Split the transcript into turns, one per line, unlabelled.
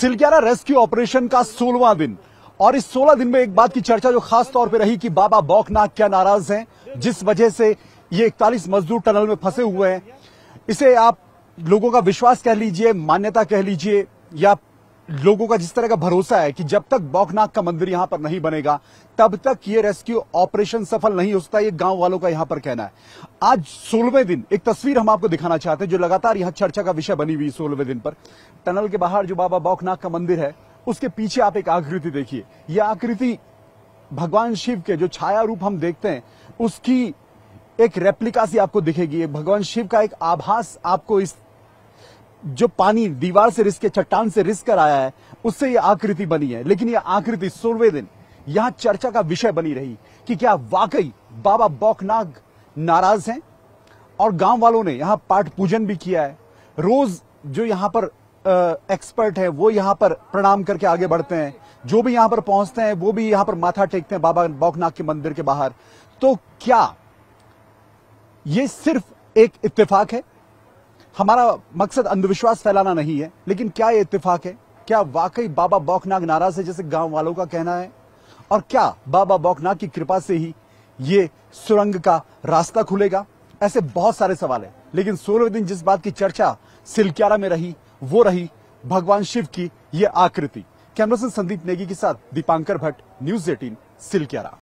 सिलग्यारा rescue operation का सोलवा दिन और इस सोलह दिन में एक बात की चर्चा जो खास तौर पर रही कि बाबा बौखनाग क्या नाराज हैं जिस वजह से ये इकतालीस मजदूर टनल में फंसे हुए हैं इसे आप लोगों का विश्वास कह लीजिए मान्यता कह लीजिए या लोगों का जिस तरह का भरोसा है कि जब तक बौकनाग का मंदिर यहां पर नहीं बनेगा तब तक ये रेस्क्यू ऑपरेशन सफल नहीं हो सकता ये गांव वालों का यहां पर कहना है आज सोलहवें दिन एक तस्वीर हम आपको दिखाना चाहते हैं जो लगातार यहाँ चर्चा का विषय बनी हुई सोलहवें दिन पर टनल के बाहर जो बाबा बौखनाथ का मंदिर है उसके पीछे आप एक आकृति देखिए यह आकृति भगवान शिव के जो छाया रूप हम देखते हैं उसकी एक रेप्लिका सी आपको दिखेगी भगवान शिव का एक आभास आपको इस जो पानी दीवार से रिसके चट्टान से रिस कर आया है उससे यह आकृति बनी है लेकिन यह आकृति सोलवे दिन यहां चर्चा का विषय बनी रही कि क्या वाकई बाबा बौखनाग नाराज हैं और गांव वालों ने यहां पाठ पूजन भी किया है रोज जो यहां पर एक्सपर्ट है वो यहां पर प्रणाम करके आगे बढ़ते हैं जो भी यहां पर पहुंचते हैं वो भी यहां पर माथा टेकते हैं बाबा बौकनाथ के मंदिर के बाहर तो क्या ये सिर्फ एक इत्तेफाक है हमारा मकसद अंधविश्वास फैलाना नहीं है लेकिन क्या ये इत्तेफाक है क्या वाकई बाबा बौकनाग नाराज है जैसे गांव वालों का कहना है और क्या बाबा बौकनाग की कृपा से ही ये सुरंग का रास्ता खुलेगा ऐसे बहुत सारे सवाल है लेकिन सोलह दिन जिस बात की चर्चा सिलक्यारा में रही वो रही भगवान शिव की ये आकृति कैमरासन संदीप नेगी के साथ दीपांकर भट्ट न्यूज एटीन सिलक्यारा